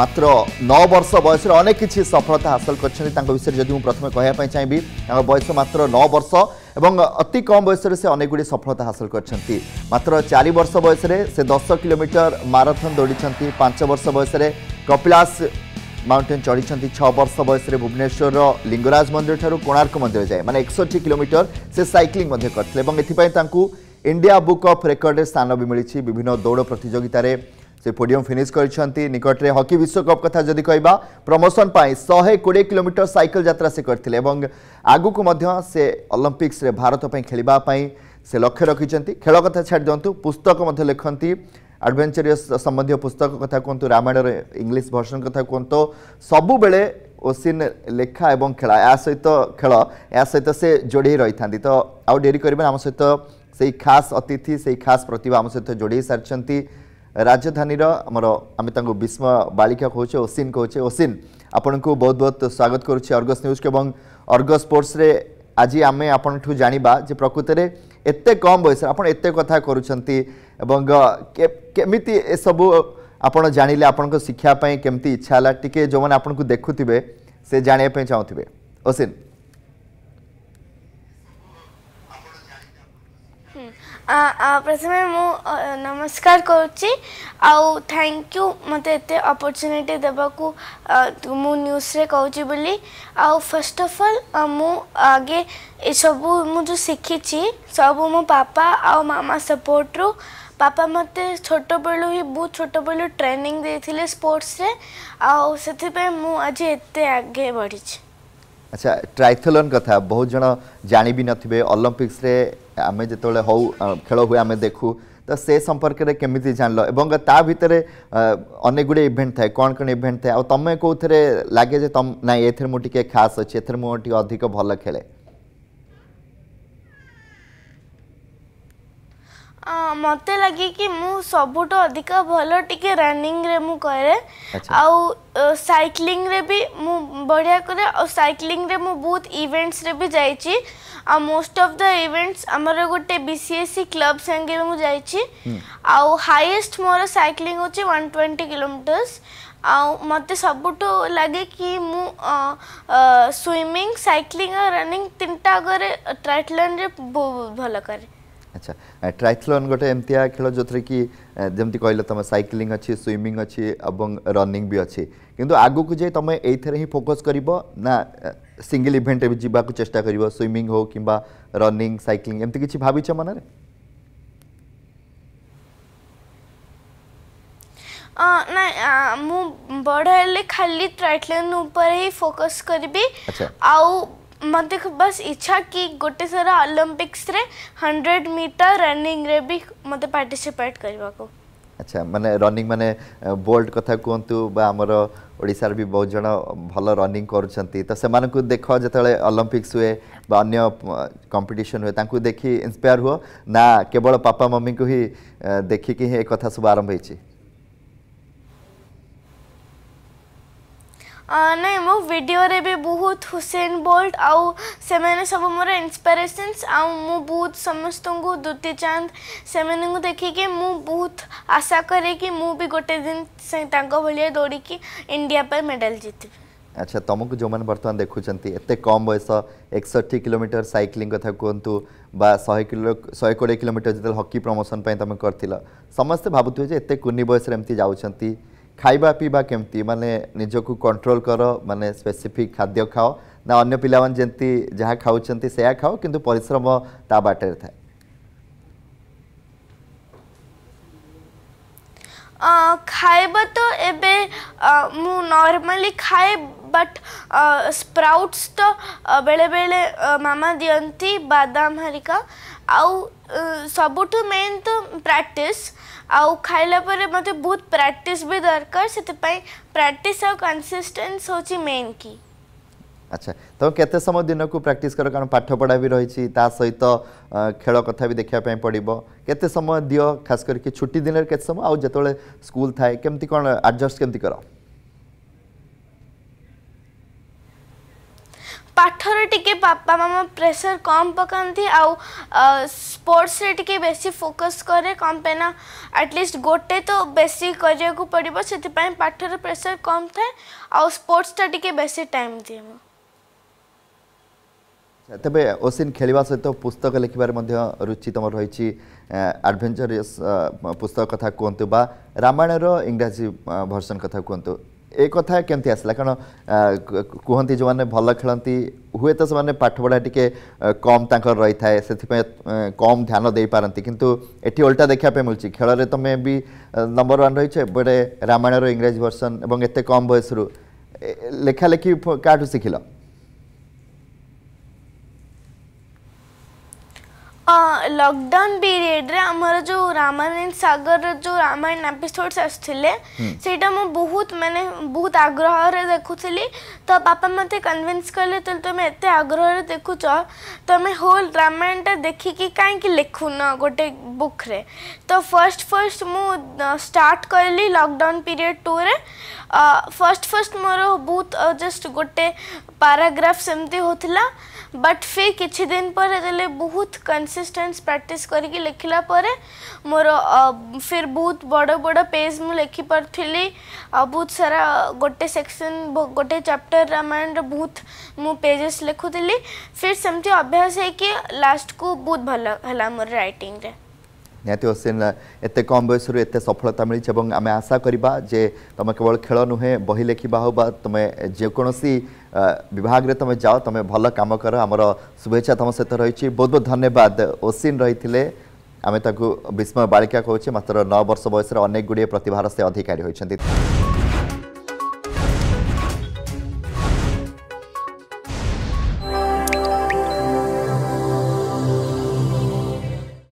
মাত্র নଅ ବର୍ଷ ବୟସରେ ଅନେକ କିଛି ସଫଳତା ହାସଲ କରିଛନ୍ତି ତାଙ୍କ ବିଷୟରେ ଯଦି ମୁଁ ପ୍ରଥମେ କହିବା ପାଇଁ ଚାହିଁବି ତାଙ୍କ ବୟସ ମାତ୍ର ନଅ ବର୍ଷ ଏବଂ ଅତି କମ୍ ବୟସରେ ସେ ଅନେକ ଗୁଡ଼ିଏ ସଫଳତା ହାସଲ କରିଛନ୍ତି ମାତ୍ର ଚାରି ବର୍ଷ ବୟସରେ ସେ ଦଶ କିଲୋମିଟର ମାରାଥନ୍ ଦୌଡ଼ିଛନ୍ତି ପାଞ୍ଚ ବର୍ଷ ବୟସରେ କପିଳାସ ମାଉଣ୍ଟେନ୍ ଚଢ଼ିଛନ୍ତି ଛଅ ବର୍ଷ ବୟସରେ ଭୁବନେଶ୍ୱରର ଲିଙ୍ଗରାଜ ମନ୍ଦିରଠାରୁ କୋଣାର୍କ ମନ୍ଦିର ଯାଏ ମାନେ ଏକଷଠି କିଲୋମିଟର ସେ ସାଇକ୍ଲିଂ ମଧ୍ୟ କରିଥିଲେ ଏବଂ ଏଥିପାଇଁ ତାଙ୍କୁ ଇଣ୍ଡିଆ ବୁକ୍ ଅଫ୍ ରେକର୍ଡ଼ରେ ସ୍ଥାନ ବି ମିଳିଛି ବିଭିନ୍ନ ଦୌଡ଼ ପ୍ରତିଯୋଗିତାରେ ସେ ପୋଡିୟମ୍ ଫିନିଶ୍ କରିଛନ୍ତି ନିକଟରେ ହକି ବିଶ୍ୱକପ୍ କଥା ଯଦି କହିବା ପ୍ରମୋସନ୍ ପାଇଁ ଶହେ କୋଡ଼ିଏ କିଲୋମିଟର ସାଇକେଲ ଯାତ୍ରା ସେ କରିଥିଲେ ଏବଂ ଆଗକୁ ମଧ୍ୟ ସେ ଅଲମ୍ପିକ୍ସରେ ଭାରତ ପାଇଁ ଖେଳିବା ପାଇଁ ସେ ଲକ୍ଷ୍ୟ ରଖିଛନ୍ତି ଖେଳ କଥା ଛାଡ଼ି ଦିଅନ୍ତୁ ପୁସ୍ତକ ମଧ୍ୟ ଲେଖନ୍ତି ଆଡ଼ଭେଞ୍ଚରିୟସ୍ ସମ୍ବନ୍ଧୀୟ ପୁସ୍ତକ କଥା କୁହନ୍ତୁ ରାମାୟଣର ଇଂଲିଶ ଭର୍ସନ୍ କଥା କୁହନ୍ତୁ ସବୁବେଳେ ଓସିନ୍ ଲେଖା ଏବଂ ଖେଳ ଏହା ସହିତ ଖେଳ ଏହା ସହିତ ସେ ଯୋଡ଼ି ରହିଥାନ୍ତି ତ ଆଉ ଡେରି କରିବେନି ଆମ ସହିତ ସେଇ ଖାସ୍ ଅତିଥି ସେଇ ଖାସ୍ ପ୍ରତିଭା ଆମ ସହିତ ଯୋଡ଼ି ସାରିଛନ୍ତି ରାଜଧାନୀର ଆମର ଆମେ ତାଙ୍କୁ ବିସ୍ମୟ ବାଳିକା କହୁଛେ ଓସିନ୍ କହୁଛେ ଓସିନ୍ ଆପଣଙ୍କୁ ବହୁତ ବହୁତ ସ୍ୱାଗତ କରୁଛି ଅର୍ଗସ୍ ନ୍ୟୁଜ୍କୁ ଏବଂ ଅର୍ଗସ୍ ସ୍ପୋର୍ଟସରେ ଆଜି ଆମେ ଆପଣଙ୍କଠୁ ଜାଣିବା ଯେ ପ୍ରକୃତରେ ଏତେ କମ୍ ବୟସରେ ଆପଣ ଏତେ କଥା କରୁଛନ୍ତି ଏବଂ କେମିତି ଏସବୁ ଆପଣ ଜାଣିଲେ ଆପଣଙ୍କ ଶିକ୍ଷା ପାଇଁ କେମିତି ଇଚ୍ଛା ହେଲା ଟିକେ ଯେଉଁମାନେ ଆପଣଙ୍କୁ ଦେଖୁଥିବେ ସେ ଜାଣିବା ପାଇଁ ଚାହୁଁଥିବେ ଓସିନ୍ ପ୍ରଥମେ ମୁଁ ନମସ୍କାର କରୁଛି ଆଉ ଥ୍ୟାଙ୍କ ୟୁ ମୋତେ ଏତେ ଅପରଚ୍ୟୁନିଟି ଦେବାକୁ ମୁଁ ନ୍ୟୁଜ୍ରେ କହୁଛି ବୋଲି ଆଉ ଫାର୍ଷ୍ଟ ଅଫ୍ ଅଲ୍ ମୁଁ ଆଗେ ଏସବୁ ମୁଁ ଯେଉଁ ଶିଖିଛି ସବୁ ମୋ ପାପା ଆଉ ମାମା ସପୋର୍ଟରୁ ପାପା ମୋତେ ଛୋଟବେଳୁ ହିଁ ବହୁତ ଛୋଟବେଳୁ ଟ୍ରେନିଂ ଦେଇଥିଲେ ସ୍ପୋର୍ଟସରେ ଆଉ ସେଥିପାଇଁ ମୁଁ ଆଜି ଏତେ ଆଗେ ବଢ଼ିଛି আচ্ছা ট্রাইথেলন কথা বহু জন জাঁবি নথিবে অলিম্পিক্সরে আমি যেতবে হো খেল হুয়ে আমি দেখু তো সে সম্পর্কের কেমিতি জাঁল এবং তা ভিতরে অনেকগুড়ি ইভেন্ট থাকে কোণ কোণ ইভেন্ট থাকে তুমি কোথায় লাগে যে না এর মু টিকি খাস অছি এর মু অধিক ভালো খেলে ମୋତେ ଲାଗେ କି ମୁଁ ସବୁଠୁ ଅଧିକ ଭଲ ଟିକେ ରନିଂରେ ମୁଁ କରେ ଆଉ ସାଇକ୍ଲିଂରେ ବି ମୁଁ ବଢ଼ିଆ କରେ ଆଉ ସାଇକ୍ଲିଂରେ ମୁଁ ବହୁତ ଇଭେଣ୍ଟସରେ ବି ଯାଇଛି ଆଉ ମୋଷ୍ଟ ଅଫ୍ ଦ ଇଭେଣ୍ଟସ୍ ଆମର ଗୋଟେ B C S C club ସାଙ୍ଗେ ବି ମୁଁ ଯାଇଛି ଆଉ ହାଇଏଷ୍ଟ ମୋର ସାଇକ୍ଲିଂ ହେଉଛି ୱାନ୍ ଟ୍ୱେଣ୍ଟି କିଲୋମିଟର୍ସ ଆଉ ମୋତେ ସବୁଠୁ ଲାଗେ କି ମୁଁ ସୁଇମିଂ ସାଇକ୍ଲିଂ ଆଉ ରନିଂ ତିନିଟା ଆଗରେ ଟ୍ରାଇଟଲାନ୍ରେ ଭଲ କରେ আচ্ছা ট্রাইথলন গোটে এমতিয়া খেল যেথে কি যেমি কহিল তুমি সাইকেলিং অছি সুইমিং অছি এবং রনিং বি অছি কিন্তু আগুক যাই তুমি এইথে হি ফোকস করিব না সিঙ্গল ইভেন্ট যা চেষ্টা করিব সুইমিং হোক কিংবা রনিং সাইকেলিং এমতি কিছু ভাবিছ মনে ନାଇଁ ମୁଁ ବଡ଼ ହେଲେ ଖାଲି ଟ୍ରାଇଟଲେନ୍ ଉପରେ ହିଁ ଫୋକସ୍ କରିବି ଆଉ ମୋତେ ବାସ୍ ଇଚ୍ଛା କି ଗୋଟେ ସାରା ଅଲମ୍ପିକ୍ସରେ ହଣ୍ଡ୍ରେଡ଼ ମିଟର ରନିଂରେ ବି ମୋତେ ପାର୍ଟିସିପେଟ୍ କରିବାକୁ ଆଚ୍ଛା ମାନେ ରନିଂ ମାନେ ବୋଲ୍ଟ କଥା କୁହନ୍ତୁ ବା ଆମର ଓଡ଼ିଶାରେ ବି ବହୁତ ଜଣ ଭଲ ରନିଂ କରୁଛନ୍ତି ତ ସେମାନଙ୍କୁ ଦେଖ ଯେତେବେଳେ ଅଲମ୍ପିକ୍ସ ହୁଏ ବା ଅନ୍ୟ କମ୍ପିଟିସନ୍ ହୁଏ ତାଙ୍କୁ ଦେଖି ଇନ୍ସପାୟାର ହୁଅ ନା କେବଳ ବାପା ମମିଙ୍କୁ ହିଁ ଦେଖିକି ହିଁ ଏ କଥା ସବୁ ଆରମ୍ଭ ହେଇଛି ନାଇଁ ମୋ ଭିଡ଼ିଓରେ ବି ବହୁତ ହୁସେନ ବୋଲ୍ଟ ଆଉ ସେମାନେ ସବୁ ମୋର ଇନ୍ସପାରେସନ୍ସ ଆଉ ମୁଁ ବହୁତ ସମସ୍ତଙ୍କୁ ଦୂତି ଚାନ୍ଦ ସେମାନଙ୍କୁ ଦେଖିକି ମୁଁ ବହୁତ ଆଶା କରେ କି ମୁଁ ବି ଗୋଟେ ଦିନ ତାଙ୍କ ଭଳିଆ ଦୌଡ଼ିକି ଇଣ୍ଡିଆ ପାଇଁ ମେଡ଼ାଲ ଜିତିବି ଆଚ୍ଛା ତୁମକୁ ଯେଉଁମାନେ ବର୍ତ୍ତମାନ ଦେଖୁଛନ୍ତି ଏତେ କମ୍ ବୟସ ଏକଷଠି କିଲୋମିଟର ସାଇକ୍ଲିଂ କଥା କୁହନ୍ତୁ ବା ଶହେ କିଲୋ ଶହେ କୋଡ଼ିଏ କିଲୋମିଟର ଯେତେବେଳେ ହକି ପ୍ରମୋସନ୍ ପାଇଁ ତୁମେ କରିଥିଲ ସମସ୍ତେ ଭାବୁଥିବେ ଯେ ଏତେ କୁନି ବୟସରେ ଏମିତି ଯାଉଛନ୍ତି ଖାଇବା ପିଇବା କେମିତି ମାନେ ନିଜକୁ କଣ୍ଟ୍ରୋଲ କର ମାନେ ସ୍ପେସିଫିକ୍ ଖାଦ୍ୟ ଖାଅ ନା ଅନ୍ୟ ପିଲାମାନେ ଯେମିତି ଯାହା ଖାଉଛନ୍ତି ସେୟା ଖାଅ କିନ୍ତୁ ପରିଶ୍ରମ ତା ବାଟରେ ଥାଏ खायबा एबे मु नॉर्मली खाय बट स्प्राउट्स तो बेले-बेले मामा मी बादाम हरिका आउ सबुठ मेन तो परे प्राक्टिस भी दरकार ब पई दरकारी प्राक्टस आनसिस्टेन होची मेन की আচ্ছা তুমি কেতে সময় দিনকু প্র্যাকটিস কর কারণ পাঠ পড়া বি রয়েছে তা সহিত খেল কথা বি দেখা পড়ব কেতে সময় দিও খাস করি ছুটি দিনের কেতে সময় আউ যেতবে স্কুল থাকে কেমতি কোন আডজস্ট কেমতি কর ପାଠରେ ଟିକେ ବାପା ମାମା ପ୍ରେସର୍ କମ୍ ପକାନ୍ତି ଆଉ ସ୍ପୋର୍ଟସରେ ଟିକେ ବେଶୀ ଫୋକସ୍ କରେ କ'ଣ ପାଇଁ ନା ଆଟଲିଷ୍ଟ ଗୋଟେ ତ ବେଶୀ କରିବାକୁ ପଡ଼ିବ ସେଥିପାଇଁ ପାଠରେ ପ୍ରେସର୍ କମ୍ ଥାଏ ଆଉ ସ୍ପୋର୍ଟସଟା ଟିକେ ବେଶୀ ଟାଇମ୍ ଦିଏ ମୁଁ ତେବେ ଓସିନ୍ ଖେଳିବା ସହିତ ପୁସ୍ତକ ଲେଖିବାରେ ମଧ୍ୟ ରୁଚି ତୁମର ରହିଛି ଆଡ଼ଭେଞ୍ଚରିୟସ୍ ପୁସ୍ତକ କଥା କୁହନ୍ତୁ ବା ରାମାୟଣର ଇଂରାଜୀ ଭର୍ସନ୍ କଥା କୁହନ୍ତୁ ଏ କଥା କେମିତି ଆସିଲା କାରଣ କୁହନ୍ତି ଯେଉଁମାନେ ଭଲ ଖେଳନ୍ତି ହୁଏତ ସେମାନେ ପାଠପଢ଼ା ଟିକେ କମ୍ ତାଙ୍କର ରହିଥାଏ ସେଥିପାଇଁ କମ୍ ଧ୍ୟାନ ଦେଇପାରନ୍ତି କିନ୍ତୁ ଏଠି ଓଲଟା ଦେଖିବା ପାଇଁ ମିଳୁଛି ଖେଳରେ ତୁମେ ବି ନମ୍ବର ୱାନ୍ ରହିଛ ଏପଟେ ରାମାୟଣର ଇଂରାଜୀ ଭର୍ସନ୍ ଏବଂ ଏତେ କମ୍ ବୟସରୁ ଲେଖାଲେଖି କାହାଠୁ ଶିଖିଲ ଲକଡାଉନ ପିରିୟଡ଼ରେ ଆମର ଯେଉଁ ରାମାନୀନ ସାଗରର ଯେଉଁ ରାମାୟଣ ଏପିସୋଡ଼୍ସ ଆସୁଥିଲେ ସେଇଟା ମୁଁ ବହୁତ ମାନେ ବହୁତ ଆଗ୍ରହରେ ଦେଖୁଥିଲି ତ ବାପା ମୋତେ କନଭିନ୍ସ କଲେ ତାହେଲେ ତୁମେ ଏତେ ଆଗ୍ରହରେ ଦେଖୁଛ ତୁମେ ହୋଲ୍ ରାମାୟଣଟା ଦେଖିକି କାହିଁକି ଲେଖୁନ ଗୋଟେ ବୁକ୍ରେ ତ ଫାର୍ଷ୍ଟ ଫାର୍ଷ୍ଟ ମୁଁ ଷ୍ଟାର୍ଟ କଲି ଲକଡାଉନ ପିରିୟଡ଼ ଟୁରେ ଫାର୍ଷ୍ଟ ଫାର୍ଷ୍ଟ ମୋର ବହୁତ ଜଷ୍ଟ ଗୋଟେ ପାରାଗ୍ରାଫ୍ ସେମିତି ହେଉଥିଲା बट फिर किसी दिन पर जैसे बहुत कनसीस्टेन्स प्राक्ट करके लिखला मोर फिर बहुत बड़ बड़ पेज मुझे लिखिपारी बहुत सारा गोटे सेक्शन गोटे चैप्टर रामायण बहुत मु पेजेस लिखुली फिर सेमती अभ्यास है कि लास्ट को बहुत भल है मोर रईटिंग ନିହାତି ହୋସେନ ଏତେ କମ୍ ବୟସରୁ ଏତେ ସଫଳତା ମିଳିଛି ଏବଂ ଆମେ ଆଶା କରିବା ଯେ ତୁମେ କେବଳ ଖେଳ ନୁହେଁ ବହି ଲେଖିବା ହେଉ ବା ତୁମେ ଯେକୌଣସି ବିଭାଗରେ ତୁମେ ଯାଅ ତୁମେ ଭଲ କାମ କର ଆମର ଶୁଭେଚ୍ଛା ତୁମ ସହିତ ରହିଛି ବହୁତ ବହୁତ ଧନ୍ୟବାଦ ଓସିନ୍ ରହିଥିଲେ ଆମେ ତାକୁ ବିସ୍ମୟ ବାଳିକା କହୁଛେ ମାତ୍ର ନଅ ବର୍ଷ ବୟସରେ ଅନେକ ଗୁଡ଼ିଏ ପ୍ରତିଭାର ସେ ଅଧିକାରୀ ହୋଇଛନ୍ତି